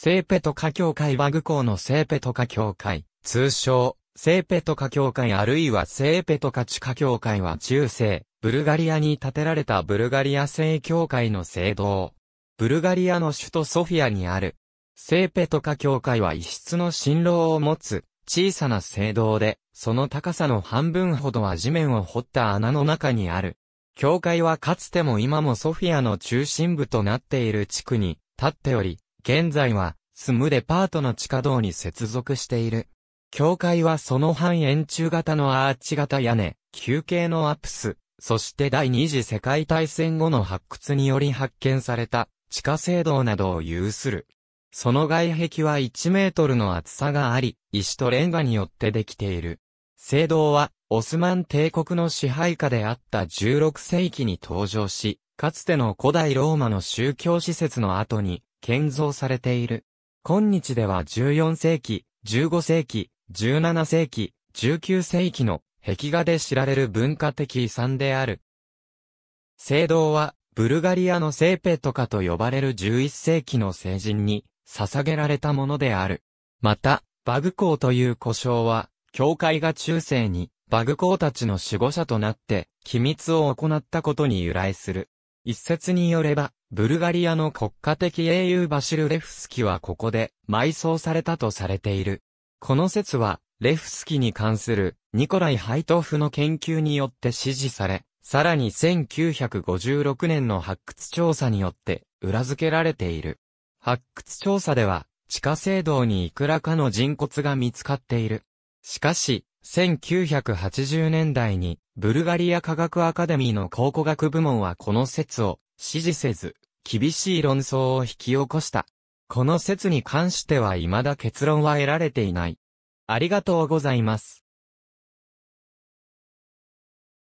セーペトカ教会はグ校のセーペトカ教会、通称、セーペトカ教会あるいはセーペトカ地下教会は中世、ブルガリアに建てられたブルガリア聖教会の聖堂。ブルガリアの首都ソフィアにある。セーペトカ教会は異質の新郎を持つ小さな聖堂で、その高さの半分ほどは地面を掘った穴の中にある。教会はかつても今もソフィアの中心部となっている地区に立っており、現在はスムデパートの地下道に接続している。教会はその半円柱型のアーチ型屋根、休憩のアプス、そして第二次世界大戦後の発掘により発見された地下聖堂などを有する。その外壁は1メートルの厚さがあり、石とレンガによってできている。聖堂は、オスマン帝国の支配下であった16世紀に登場し、かつての古代ローマの宗教施設の後に建造されている。今日では14世紀、15世紀、17世紀、19世紀の壁画で知られる文化的遺産である。聖堂は、ブルガリアの聖ペトカと呼ばれる11世紀の聖人に捧げられたものである。また、バグ公という呼称は、教会が中世にバグ公たちの守護者となって、機密を行ったことに由来する。一説によれば、ブルガリアの国家的英雄バシル・レフスキはここで埋葬されたとされている。この説は、レフスキに関するニコライ・ハイトフの研究によって支持され、さらに1956年の発掘調査によって裏付けられている。発掘調査では、地下聖堂にいくらかの人骨が見つかっている。しかし、1980年代に、ブルガリア科学アカデミーの考古学部門はこの説を支持せず、厳しい論争を引き起こした。この説に関しては未だ結論は得られていない。ありがとうございます。